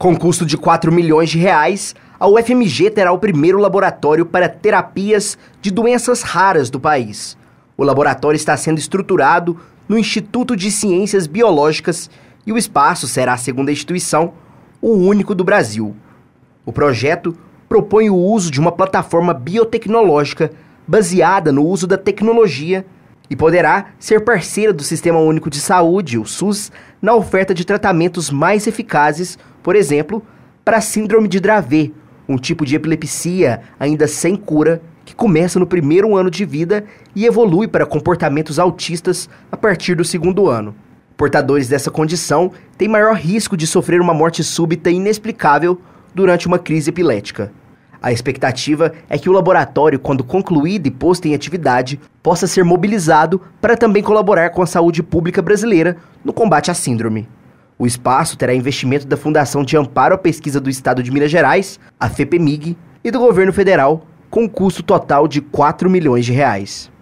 Com custo de 4 milhões de reais, a UFMG terá o primeiro laboratório para terapias de doenças raras do país. O laboratório está sendo estruturado no Instituto de Ciências Biológicas e o espaço será, segundo a instituição, o único do Brasil. O projeto propõe o uso de uma plataforma biotecnológica baseada no uso da tecnologia e poderá ser parceira do Sistema Único de Saúde, o SUS, na oferta de tratamentos mais eficazes, por exemplo, para a síndrome de Dravet, um tipo de epilepsia ainda sem cura que começa no primeiro ano de vida e evolui para comportamentos autistas a partir do segundo ano. Portadores dessa condição têm maior risco de sofrer uma morte súbita inexplicável durante uma crise epilética. A expectativa é que o laboratório, quando concluído e posto em atividade, possa ser mobilizado para também colaborar com a saúde pública brasileira no combate à síndrome. O espaço terá investimento da Fundação de Amparo à Pesquisa do Estado de Minas Gerais, a FEPEMIG, e do governo federal, com um custo total de 4 milhões de reais.